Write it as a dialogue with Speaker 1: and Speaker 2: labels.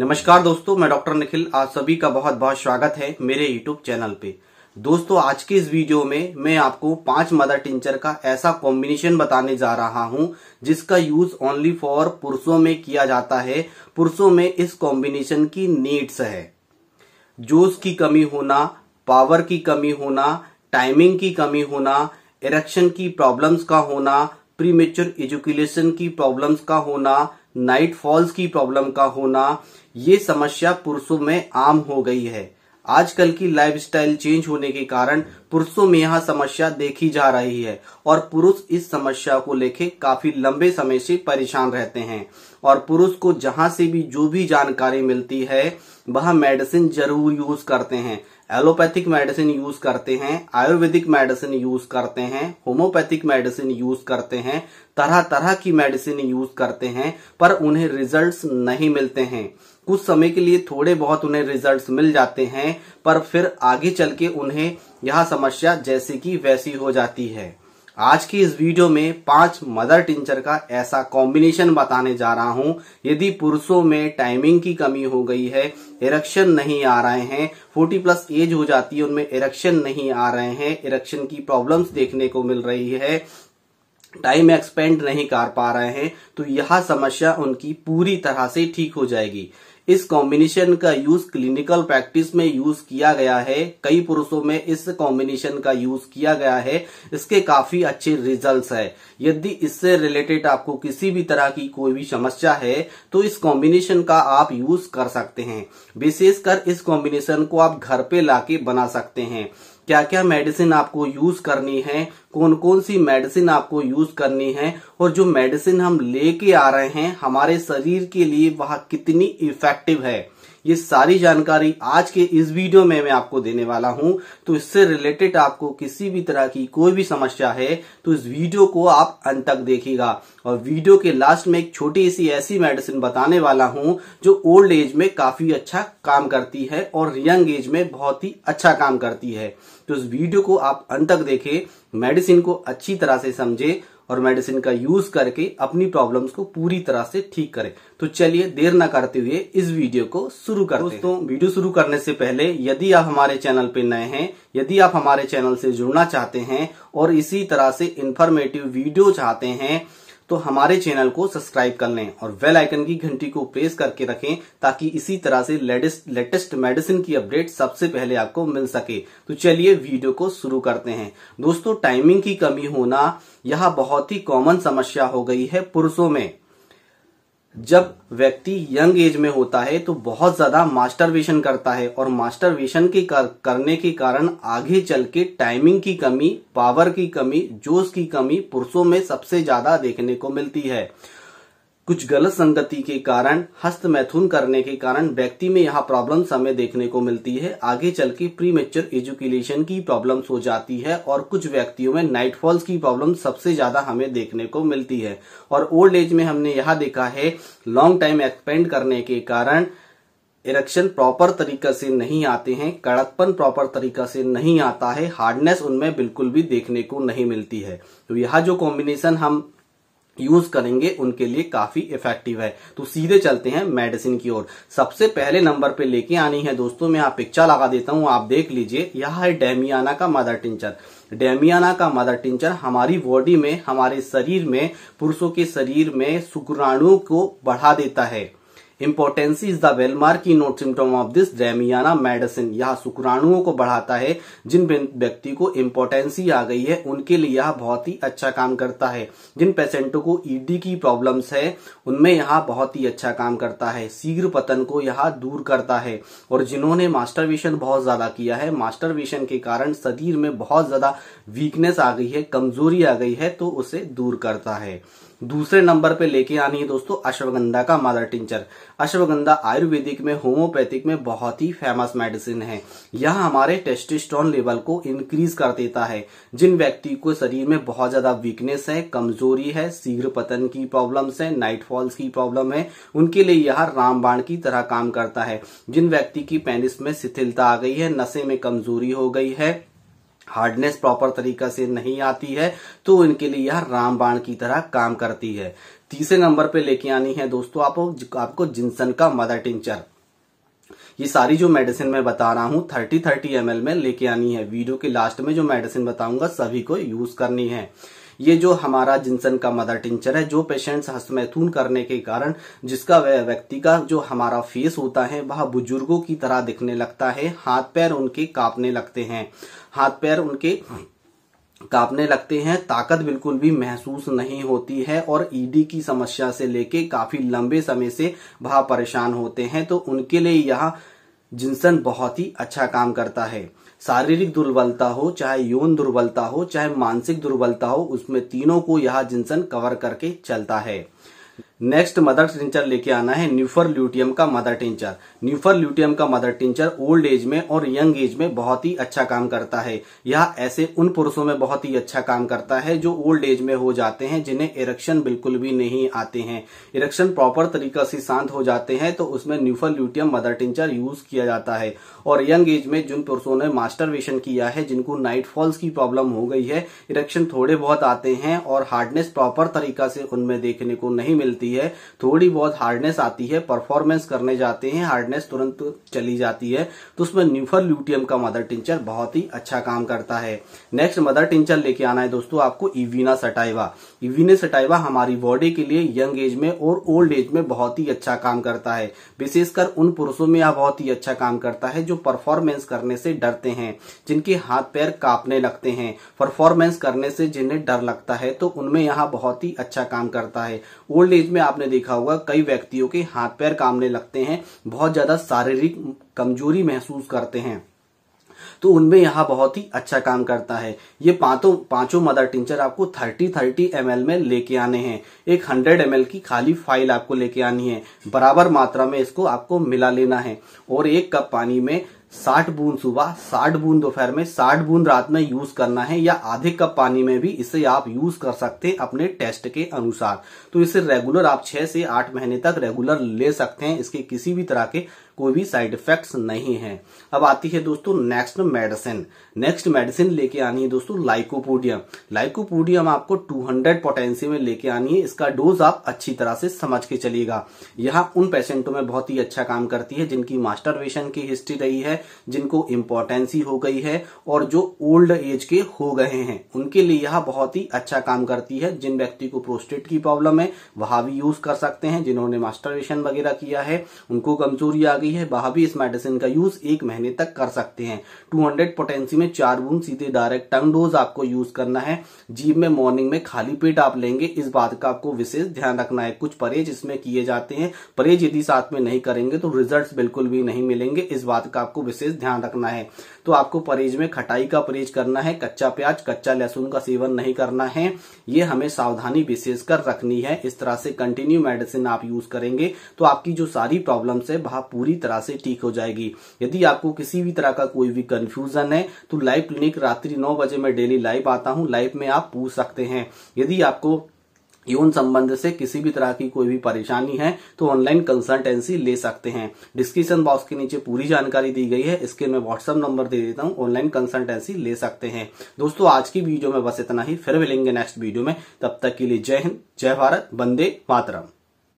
Speaker 1: नमस्कार दोस्तों मैं डॉक्टर निखिल आप सभी का बहुत बहुत स्वागत है मेरे यूट्यूब चैनल पे दोस्तों आज की इस वीडियो में मैं आपको पांच मदर टिंचर का ऐसा कॉम्बिनेशन बताने जा रहा हूं जिसका यूज ओनली फॉर पुरुषों में किया जाता है पुरुषों में इस कॉम्बिनेशन की नीड्स है जोश की कमी होना पावर की कमी होना टाइमिंग की कमी होना इरेक्शन की प्रॉब्लम्स का होना प्रीमेच्योर एजुकेशन की प्रॉब्लम्स का होना नाइट फॉल्स की प्रॉब्लम का होना ये समस्या पुरुषों में आम हो गई है आजकल की लाइफस्टाइल चेंज होने के कारण पुरुषों में यह समस्या देखी जा रही है और पुरुष इस समस्या को लेके काफी लंबे समय से परेशान रहते हैं और पुरुष को जहां से भी जो भी जानकारी मिलती है वह मेडिसिन जरूर यूज करते हैं एलोपैथिक मेडिसिन यूज करते हैं आयुर्वेदिक मेडिसिन यूज करते हैं होम्योपैथिक मेडिसिन यूज करते हैं तरह तरह की मेडिसिन यूज करते हैं पर उन्हें रिजल्ट्स नहीं मिलते हैं कुछ समय के लिए थोड़े बहुत उन्हें रिजल्ट्स मिल जाते हैं पर फिर आगे चल के उन्हें यह समस्या जैसे की वैसी हो जाती है आज की इस वीडियो में पांच मदर टिंचर का ऐसा कॉम्बिनेशन बताने जा रहा हूं यदि पुरुषों में टाइमिंग की कमी हो गई है इरेक्शन नहीं आ रहे हैं 40 प्लस एज हो जाती है उनमें इरेक्शन नहीं आ रहे हैं इरेक्शन की प्रॉब्लम्स देखने को मिल रही है टाइम एक्सपेंड नहीं कर पा रहे हैं तो यह समस्या उनकी पूरी तरह से ठीक हो जाएगी इस कॉम्बिनेशन का यूज क्लिनिकल प्रैक्टिस में यूज किया गया है कई पुरुषों में इस कॉम्बिनेशन का यूज किया गया है इसके काफी अच्छे रिजल्ट्स है यदि इससे रिलेटेड आपको किसी भी तरह की कोई भी समस्या है तो इस कॉम्बिनेशन का आप यूज कर सकते हैं विशेषकर इस कॉम्बिनेशन को आप घर पे लाके बना सकते हैं क्या क्या मेडिसिन आपको यूज करनी है कौन कौन सी मेडिसिन आपको यूज करनी है और जो मेडिसिन हम लेके आ रहे हैं हमारे शरीर के लिए वह कितनी इफेक्टिव है ये सारी जानकारी आज के इस वीडियो में मैं आपको देने वाला हूं तो इससे रिलेटेड आपको किसी भी तरह की कोई भी समस्या है तो इस वीडियो को आप अंत तक देखिएगा और वीडियो के लास्ट में एक छोटी सी ऐसी मेडिसिन बताने वाला हूं जो ओल्ड एज में काफी अच्छा काम करती है और यंग एज में बहुत ही अच्छा काम करती है तो इस वीडियो को आप अंत तक देखे मेडिसिन को अच्छी तरह से समझे और मेडिसिन का यूज करके अपनी प्रॉब्लम्स को पूरी तरह से ठीक करें तो चलिए देर ना करते हुए इस वीडियो को शुरू कर दोस्तों वीडियो शुरू करने से पहले यदि आप हमारे चैनल पे नए हैं यदि आप हमारे चैनल से जुड़ना चाहते हैं और इसी तरह से इन्फॉर्मेटिव वीडियो चाहते हैं तो हमारे चैनल को सब्सक्राइब कर लें और वेल आइकन की घंटी को प्रेस करके रखें ताकि इसी तरह से लेटेस्ट लेटेस्ट मेडिसिन की अपडेट सबसे पहले आपको मिल सके तो चलिए वीडियो को शुरू करते हैं दोस्तों टाइमिंग की कमी होना यह बहुत ही कॉमन समस्या हो गई है पुरुषों में जब व्यक्ति यंग एज में होता है तो बहुत ज्यादा मास्टरवेशन करता है और मास्टरवेशन के कर, करने के कारण आगे चल के टाइमिंग की कमी पावर की कमी जोश की कमी पुरुषों में सबसे ज्यादा देखने को मिलती है कुछ गलत संगति के कारण हस्त मैथुन करने के कारण व्यक्ति में यहाँ प्रॉब्लम समय देखने को मिलती है आगे चल के प्री मेच्योर एजुकेशन की प्रॉब्लम हो जाती है और कुछ व्यक्तियों में नाइटफॉल्स की प्रॉब्लम सबसे ज्यादा हमें देखने को मिलती है और ओल्ड एज में हमने यह देखा है लॉन्ग टाइम एक्सपेंड करने के कारण इरेक्शन प्रॉपर तरीका से नहीं आते हैं कड़कपन प्रॉपर तरीका से नहीं आता है हार्डनेस उनमें बिल्कुल भी देखने को नहीं मिलती है तो यह जो कॉम्बिनेशन हम यूज करेंगे उनके लिए काफी इफेक्टिव है तो सीधे चलते हैं मेडिसिन की ओर सबसे पहले नंबर पे लेके आनी है दोस्तों मैं यहाँ पिक्चर लगा देता हूँ आप देख लीजिए यह है डेमियाना का मदर टिंचर डेमियाना का मदर टिंचर हमारी बॉडी में हमारे शरीर में पुरुषों के शरीर में शुक्राणुओं को बढ़ा देता है इम्पोर्टेंसी इज द वेलमार keynote symptom of this damiana medicine यह शुक्राणुओं को बढ़ाता है जिन व्यक्ति को इम्पोर्टेंसी आ गई है उनके लिए यह बहुत ही अच्छा काम करता है जिन पेशेंटों को ईडी e की प्रॉब्लम्स है उनमें यह बहुत ही अच्छा काम करता है शीघ्र पतन को यह दूर करता है और जिन्होंने मास्टरवेशन बहुत ज्यादा किया है मास्टरवेशन के कारण शरीर में बहुत ज्यादा वीकनेस आ गई है कमजोरी आ गई है तो उसे दूर करता है दूसरे नंबर पे लेके आनी है दोस्तों अश्वगंधा का मदर टिंचर अश्वगंधा आयुर्वेदिक में होम्योपैथिक में बहुत ही फेमस मेडिसिन है यह हमारे टेस्टिस्टोन लेवल को इंक्रीज कर देता है जिन व्यक्ति को शरीर में बहुत ज्यादा वीकनेस है कमजोरी है शीघ्र पतन की प्रॉब्लम है नाइट फॉल्स की प्रॉब्लम है उनके लिए यह रामबाण की तरह काम करता है जिन व्यक्ति की पेनिस में शिथिलता आ गई है नशे में कमजोरी हो गई है हार्डनेस प्रॉपर तरीका से नहीं आती है तो इनके लिए यह रामबाण की तरह काम करती है तीसरे नंबर पे लेके आनी है दोस्तों आपको आपको जिनसन का मदर टिंचर ये सारी जो मेडिसिन मैं बता रहा हूँ थर्टी थर्टी एम में लेके आनी है वीडियो के लास्ट में जो मेडिसिन बताऊंगा सभी को यूज करनी है ये जो हमारा जिनसन का मदर टिंचर है जो पेशेंट्स हस्तमैथुन करने के कारण जिसका वह व्यक्ति का जो हमारा फेस होता है वह बुजुर्गों की तरह दिखने लगता है हाथ पैर उनके कांपने लगते हैं हाथ पैर उनके कापने लगते हैं ताकत बिल्कुल भी महसूस नहीं होती है और ईडी e की समस्या से लेके काफी लंबे समय से वह परेशान होते हैं तो उनके लिए यह जिनसन बहुत ही अच्छा काम करता है शारीरिक दुर्बलता हो चाहे यौन दुर्बलता हो चाहे मानसिक दुर्बलता हो उसमें तीनों को यह जिनसन कवर करके चलता है नेक्स्ट मदर टिंचर लेके आना है न्यूफर ल्यूटियम का मदर टिंचर न्यूफर ल्यूटियम का मदर टिंचर ओल्ड एज में और यंग एज में बहुत ही अच्छा काम करता है यह ऐसे उन पुरुषों में बहुत ही अच्छा काम करता है जो ओल्ड एज में हो जाते हैं जिन्हें इरेक्शन बिल्कुल भी नहीं आते हैं इरेक्शन प्रॉपर तरीका से शांत हो जाते हैं तो उसमें nuphar luteum mother tincture use किया जाता है और यंग एज में जिन पुरुषों ने मास्टर किया है जिनको नाइट फॉल्स की प्रॉब्लम हो गई है इरेक्शन थोड़े बहुत आते हैं और हार्डनेस प्रॉपर तरीका से उनमें देखने को नहीं मिलती होती है थोड़ी बहुत हार्डनेस आती है परफॉर्मेंस करने जाते हैं हार्डनेस तुरंत चली जाती है तो उसमें न्यूफर ल्यूटियम का मदर टिंचर बहुत ही अच्छा काम करता है नेक्स्ट मदर टिंचर लेके आना है दोस्तों आपको इवीना सटाइवा इवीने सटाइवा हमारी बॉडी के लिए यंग एज में और ओल्ड एज में बहुत ही अच्छा काम करता है विशेषकर उन पुरुषों में यह बहुत ही अच्छा काम करता है जो परफॉर्मेंस करने से डरते हैं जिनके हाथ पैर कांपने लगते हैं परफॉर्मेंस करने से जिन्हें डर लगता है तो उनमें यहाँ बहुत ही अच्छा काम करता है ओल्ड एज में में आपने देखा होगा कई व्यक्तियों के हाथ पैर कामने लगते हैं बहुत ज्यादा शारीरिक कमजोरी महसूस करते हैं तो उनमें यहाँ बहुत ही अच्छा काम करता है ये पांचों पांचों मदर टिंचर आपको 30 30 एम में लेके आने हैं एक 100 एम की खाली फाइल आपको लेके आनी है बराबर मात्रा में इसको आपको मिला लेना है और एक कप पानी में साठ बूंद सुबह साठ बूंद दोपहर में साठ बूंद रात में यूज करना है या आधे कप पानी में भी इसे आप यूज कर सकते हैं अपने टेस्ट के अनुसार तो इसे रेगुलर आप छह से आठ महीने तक रेगुलर ले सकते हैं इसके किसी भी तरह के कोई भी साइड इफेक्ट्स नहीं है अब आती है दोस्तों नेक्स्ट मेडिसिन नेक्स्ट मेडिसिन लेके आनी है दोस्तों लाइकोपोडियम लाइकोपोडियम आपको 200 पोटेंसी में लेके आनी है इसका डोज आप अच्छी तरह से समझ के चलिएगा यहाँ उन पेशेंटों में बहुत ही अच्छा काम करती है जिनकी मास्टरवेशन की हिस्ट्री रही है जिनको इम्पोर्टेंसी हो गई है और जो ओल्ड एज के हो गए हैं उनके लिए यह बहुत ही अच्छा काम करती है जिन व्यक्ति को प्रोस्टेट की प्रॉब्लम है वहां भी यूज कर सकते हैं जिन्होंने मास्टरवेशन वगैरह किया है उनको कमजोरी आ गई गई है वह भी इस मेडिसिन का यूज एक महीने तक कर सकते हैं 200 पोटेंसी में चार बूंद सीधे डायरेक्ट टंग डोज आपको यूज करना है जीव में मॉर्निंग में खाली पेट आप लेंगे इस बात का आपको विशेष ध्यान रखना है कुछ परहेज इसमें किए जाते हैं परहेज यदि साथ में नहीं करेंगे तो रिजल्ट बिल्कुल भी नहीं मिलेंगे इस बात का आपको विशेष ध्यान रखना है तो आपको परहेज में खटाई का परहेज करना है कच्चा प्याज कच्चा लहसुन का सेवन नहीं करना है ये हमें सावधानी विशेष कर रखनी है इस तरह से कंटिन्यू मेडिसिन आप यूज करेंगे तो आपकी जो सारी प्रॉब्लम्स है वह पूरी तरह से ठीक हो जाएगी यदि आपको किसी भी तरह का कोई भी कंफ्यूजन है तो लाइव क्लिनिक रात्रि नौ बजे में डेली लाइव आता हूँ लाइव में आप पूछ सकते हैं यदि आपको यौन संबंध से किसी भी तरह की कोई भी परेशानी है तो ऑनलाइन कंसल्टेंसी ले सकते हैं डिस्क्रिप्शन बॉक्स के नीचे पूरी जानकारी दी गई है इसके मैं व्हाट्सअप नंबर दे देता हूँ ऑनलाइन कंसल्टेंसी ले सकते हैं दोस्तों आज की वीडियो में बस इतना ही फिर मिलेंगे नेक्स्ट वीडियो में तब तक के लिए जय हिंद जय भारत वंदे मातरम